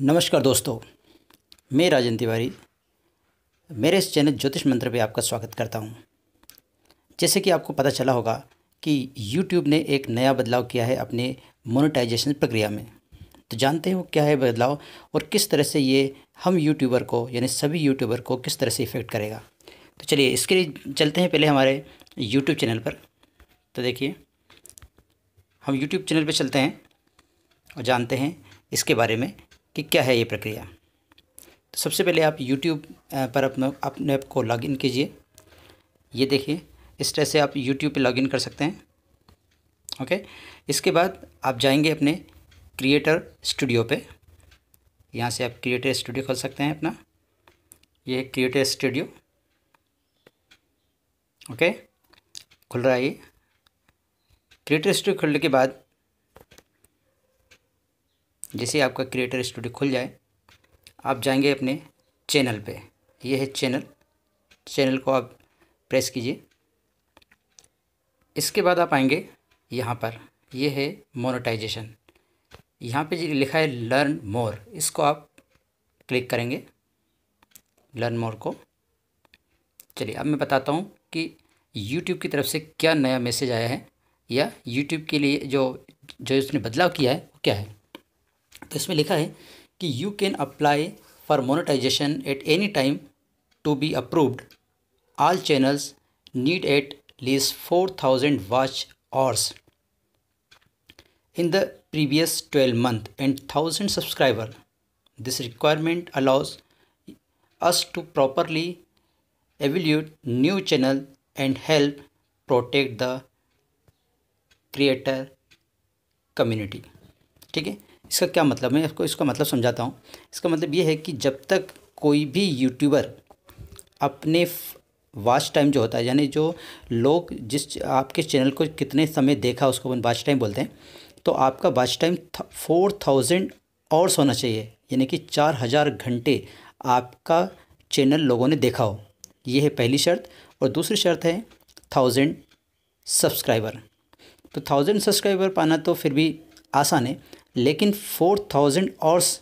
नमस्कार दोस्तों मैं राजन तिवारी मेरे इस चैनल ज्योतिष मंत्र पे आपका स्वागत करता हूँ जैसे कि आपको पता चला होगा कि YouTube ने एक नया बदलाव किया है अपने मोनेटाइजेशन प्रक्रिया में तो जानते हो क्या है बदलाव और किस तरह से ये हम यूट्यूबर को यानी सभी यूट्यूबर को किस तरह से इफ़ेक्ट करेगा तो चलिए इसके लिए चलते हैं पहले हमारे यूट्यूब चैनल पर तो देखिए हम यूट्यूब चैनल पर चलते हैं और जानते हैं इसके बारे में कि क्या है ये प्रक्रिया तो सबसे पहले आप यूट्यूब पर अपने अपने ऐप को लॉगिन कीजिए ये देखिए इस तरह से आप यूट्यूब पे लॉगिन कर सकते हैं ओके इसके बाद आप जाएंगे अपने क्रिएटर स्टूडियो पे यहाँ से आप क्रिएटर स्टूडियो खोल सकते हैं अपना ये क्रिएटर स्टूडियो ओके खुल रहा है ये क्रिएटर स्टूडियो खुलने के बाद जैसे आपका क्रिएटर स्टूडियो खुल जाए आप जाएंगे अपने चैनल पे ये है चैनल चैनल को आप प्रेस कीजिए इसके बाद आप आएंगे यहाँ पर ये है मोनोटाइजेशन यहाँ पे लिखा है लर्न मोर इसको आप क्लिक करेंगे लर्न मोर को चलिए अब मैं बताता हूँ कि यूट्यूब की तरफ से क्या नया मैसेज आया है या यूट्यूब के लिए जो जो इसने बदलाव किया है वो क्या है तो इसमें लिखा है कि you can apply for monetization at any time to be approved all channels need at least four thousand watch hours in the previous twelve month and thousand subscriber this requirement allows us to properly evaluate new channel and help protect the creator community ठीक है इसका क्या मतलब मैं इसको इसका मतलब समझाता हूँ इसका मतलब ये है कि जब तक कोई भी यूट्यूबर अपने वाच टाइम जो होता है यानी जो लोग जिस आपके चैनल को कितने समय देखा उसको अपन वाच टाइम बोलते हैं तो आपका वाच टाइम फोर थाउजेंड और होना चाहिए यानी कि चार हज़ार घंटे आपका चैनल लोगों ने देखा हो ये है पहली शर्त और दूसरी शर्त है थाउजेंड सब्सक्राइबर तो थाउजेंड सब्सक्राइबर पाना तो फिर भी आसान है लेकिन फोर थाउजेंड आवर्स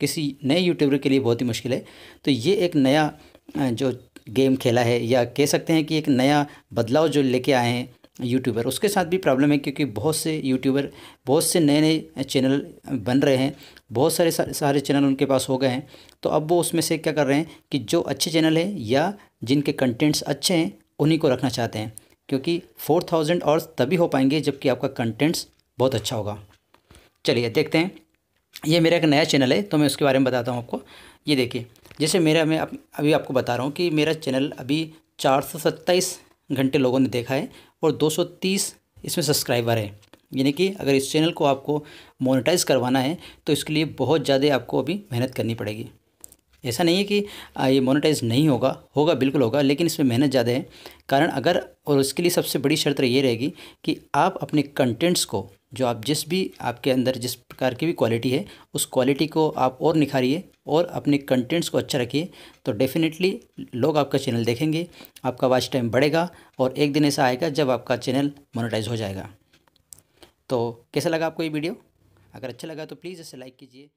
किसी नए यूट्यूबर के लिए बहुत ही मुश्किल है तो ये एक नया जो गेम खेला है या कह सकते हैं कि एक नया बदलाव जो लेके आए हैं यूट्यूबर उसके साथ भी प्रॉब्लम है क्योंकि बहुत से यूट्यूबर बहुत से नए नए चैनल बन रहे हैं बहुत सारे सारे चैनल उनके पास हो गए हैं तो अब वो उसमें से क्या कर रहे हैं कि जो अच्छे चैनल हैं या जिनके कंटेंट्स अच्छे हैं उन्हीं को रखना चाहते हैं क्योंकि फोर थाउजेंड और तभी हो पाएंगे जबकि आपका कंटेंट्स बहुत अच्छा होगा चलिए देखते हैं ये मेरा एक नया चैनल है तो मैं उसके बारे में बताता हूँ आपको ये देखिए जैसे मेरा मैं अभी आपको बता रहा हूँ कि मेरा चैनल अभी चार घंटे लोगों ने देखा है और 230 इसमें सब्सक्राइबर है यानी कि अगर इस चैनल को आपको मोनेटाइज करवाना है तो इसके लिए बहुत ज़्यादा आपको अभी मेहनत करनी पड़ेगी ऐसा नहीं है कि ये मोनेटाइज नहीं होगा होगा बिल्कुल होगा लेकिन इसमें मेहनत ज़्यादा है कारण अगर और उसके लिए सबसे बड़ी शर्त ये रहेगी कि आप अपने कंटेंट्स को जो आप जिस भी आपके अंदर जिस प्रकार की भी क्वालिटी है उस क्वालिटी को आप और निखारिए और अपने कंटेंट्स को अच्छा रखिए तो डेफिनेटली लोग आपका चैनल देखेंगे आपका वॉच टाइम बढ़ेगा और एक दिन ऐसा आएगा जब आपका चैनल मोनेटाइज हो जाएगा तो कैसा लगा आपको ये वीडियो अगर अच्छा लगा तो प्लीज़ इसे लाइक कीजिए